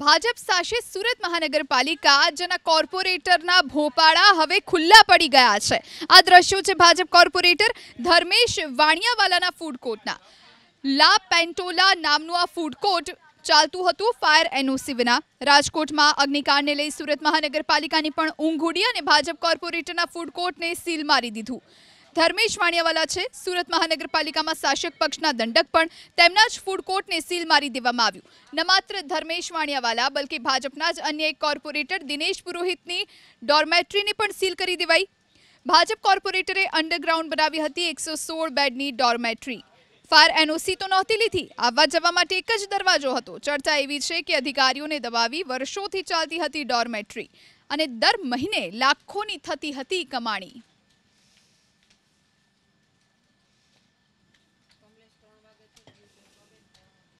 ભાજપ શાસિત સુરત મહાનગરપાલિકા જેના કોર્પોરેટરના ભોપાળા હવે ખુલ્લા પડી ગયા છે આ દ્રશ્યો છે ભાજપ કોર્પોરેટર ધર્મેશ વાણિયાવાલાના ફૂડકોર્ટના લા પેન્ટોલા નામનું આ ફૂડકોર્ટ ચાલતું હતું ફાયર એનઓસી વિના રાજકોટમાં અગ્નિકાંડને લઈ સુરત મહાનગરપાલિકાની પણ ઊંઘ ઉડી અને ભાજપ કોર્પોરેટરના ફૂડકોર્ટને સીલ મારી દીધું ધર્મેશ વાણિયાવાલા છે સુરત મહાનગરપાલિકામાં શાસક પક્ષના દંડક પણ તેમના જ ફૂડકોર્ટને સીલ મારી દેવામાં આવ્યું ન માત્ર ધર્મેશ વાણિયાવાલા બલકે ભાજપના જ અન્ય એક કોર્પોરેટર દિનેશ પુરોહિતની ડોરમેટ્રીને પણ સીલ કરી દેવાઈ ભાજપ કોર્પોરેટરે અંડરગ્રાઉન્ડ બનાવી હતી એકસો સોળ બેડની ડોરમેટ્રી ફાર એનઓસી તો નહોતી લીધી આવવા જવા માટે એક જ દરવાજો હતો ચર્ચા એવી છે કે અધિકારીઓને દબાવી વર્ષોથી ચાલતી હતી ડોરમેટ્રી અને દર મહિને લાખોની થતી હતી કમાણી